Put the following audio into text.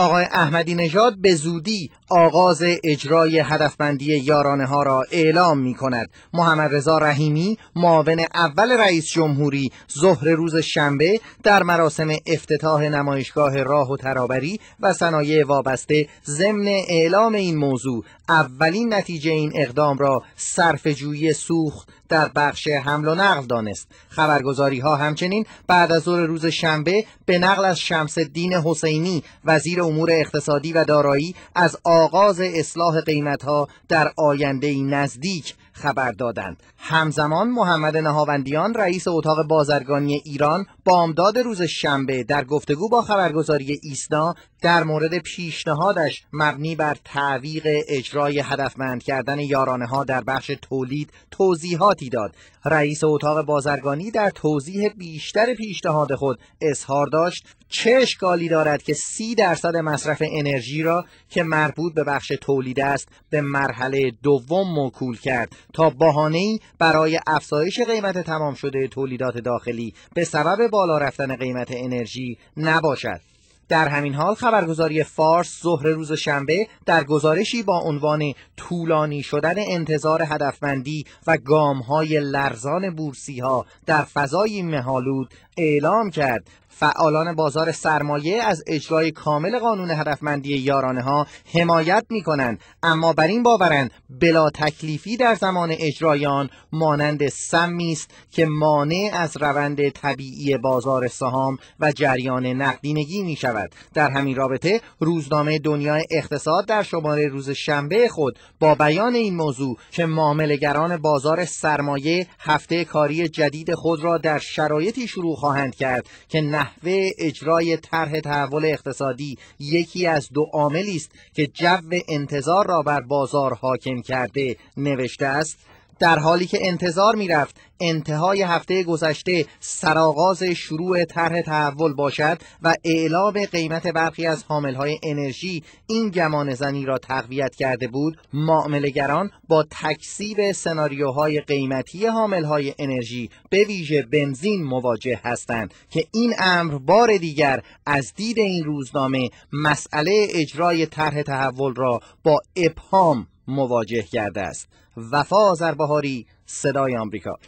آقای احمدی نژاد به زودی آغاز اجرای هدفمندی یارانه ها را اعلام می کند محمد رضا رحیمی معاون اول رئیس جمهوری ظهر روز شنبه در مراسم افتتاح نمایشگاه راه و ترابری و صنایع وابسته ضمن اعلام این موضوع اولین نتیجه این اقدام را صرف جویی سوخت در بخش حمل و نقل دانست خبرگزاری ها همچنین بعد از ظهر روز شنبه به نقل از شمس دین حسینی وزیر امور اقتصادی و دارایی از آغاز اصلاح قیمتها در آینده نزدیک خبر دادند همزمان محمد نهاوندیان رئیس اتاق بازرگانی ایران بامداد روز شنبه در گفتگو با خبرگزاری ایسنا در مورد پیشنهادش مبنی بر تعویق اجرای هدفمند کردن یارانه ها در بخش تولید توضیحاتی داد رئیس اتاق بازرگانی در توضیح بیشتر پیشنهاد خود اظهار داشت چه اشکالی دارد که سی درصد مصرف انرژی را که مربوط به بخش تولید است به مرحله دوم موکول کرد تا ای برای افزایش قیمت تمام شده تولیدات داخلی به سبب بالا رفتن قیمت انرژی نباشد در همین حال خبرگزاری فارس ظهر روز شنبه در گزارشی با عنوان طولانی شدن انتظار هدفمندی و های لرزان بورسی ها در فضای مهالود اعلام کرد فعالان بازار سرمایه از اجرای کامل قانون هدفمندی یارانه ها حمایت می کنند اما بر این باورند بلا تکلیفی در زمان اجرایان مانند سمی است که مانع از روند طبیعی بازار سهام و جریان نقدینگی می شود در همین رابطه روزنامه دنیای اقتصاد در شماره روز شنبه خود با بیان این موضوع که معاملهگران بازار سرمایه هفته کاری جدید خود را در شرایطی شروع خواهند کرد که نحوه اجرای طرح تحول اقتصادی یکی از دو عاملی است که جو انتظار را بر بازار حاکم کرده نوشته است در حالی که انتظار رفت انتهای هفته گذشته سرآغاز شروع طرح تحول باشد و اعلام قیمت برخی از های انرژی این گمان زنی را تقویت کرده بود گران با تکسیب سناریوهای قیمتی های انرژی به ویژه بنزین مواجه هستند که این امر بار دیگر از دید این روزنامه مسئله اجرای طرح تحول را با ابهام مواجه کرده است وفا آذربهاری صدای آمریکا